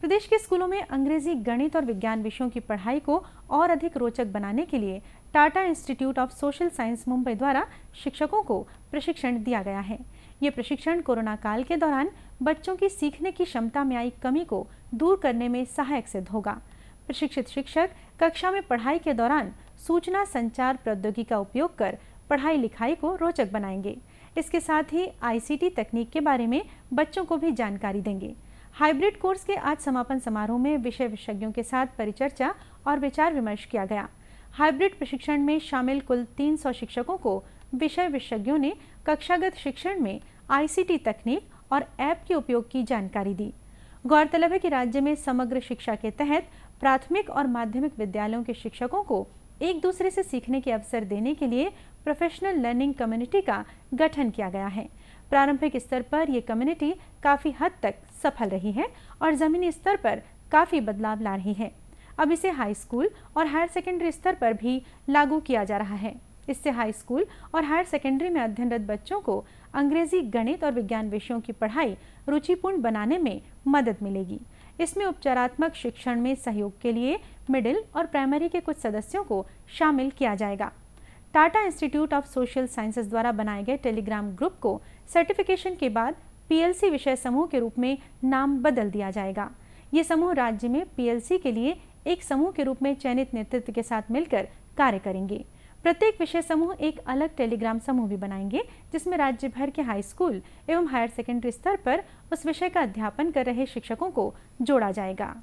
प्रदेश के स्कूलों में अंग्रेजी गणित और विज्ञान विषयों की पढ़ाई को और अधिक रोचक बनाने के लिए Tata institute of social science Mumbai द्वारा शिक्षकों को प्रशिक्षण दिया गया है ये प्रशिक्षण कोरोना काल के दौरान बच्चों की सीखने की क्षमता में आई कमी को दूर करने में सहायक सिद्ध होगा प्रशिक्षित शिक्षक कक्षा में पढ़ाई के दौरान सूचना संचार प्रौद्योगिकी का उपयोग कर पढ़ाई लिखाई को रोचक बनाएंगे इसके साथ ही आईसीटी तकनीक के बारे में बच्चों को भी जानकारी देंगे हाइब्रिड कोर्स के आज समापन समारोह में विषय विशेषज्ञों के साथ परिचर्चा और विचार विमर्श किया गया हाइब्रिड प्रशिक्षण में शामिल कुल 300 शिक्षकों को विषय विशेषज्ञों ने कक्षागत शिक्षण में आईसीटी तकनीक और ऐप के उपयोग की जानकारी दी गौरतलब है कि राज्य में समग्र शिक्षा के तहत प्राथमिक और माध्यमिक विद्यालयों के शिक्षकों को एक दूसरे से सीखने के अवसर देने के लिए प्रोफेशनल लर्निंग कम्युनिटी का गठन किया गया है प्रारंभिक स्तर पर ये कम्युनिटी काफ़ी हद तक सफल रही है और ज़मीनी स्तर पर काफ़ी बदलाव ला रही है अब इसे हाई स्कूल और हायर सेकेंडरी स्तर पर भी लागू किया जा रहा है इससे हाई स्कूल और हायर सेकेंडरी में अध्ययनरत बच्चों को अंग्रेजी गणित और विज्ञान विषयों की पढ़ाई रुचिपूर्ण बनाने में मदद मिलेगी इसमें उपचारात्मक शिक्षण में सहयोग के लिए मिडिल और प्राइमरी के कुछ सदस्यों को शामिल किया जाएगा Tata institute of social sciences द्वारा बनाए गए टेलीग्राम ग्रुप को सर्टिफिकेशन के बाद पीएलसी विषय समूह के रूप में नाम बदल दिया जाएगा ये समूह राज्य में पीएलसी के लिए एक समूह के रूप में चयनित नेतृत्व के साथ मिलकर कार्य करेंगे प्रत्येक विषय समूह एक अलग टेलीग्राम समूह भी बनाएंगे जिसमें राज्य भर के हाई स्कूल एवं हायर सेकेंडरी स्तर पर उस विषय का अध्यापन कर रहे शिक्षकों को जोड़ा जाएगा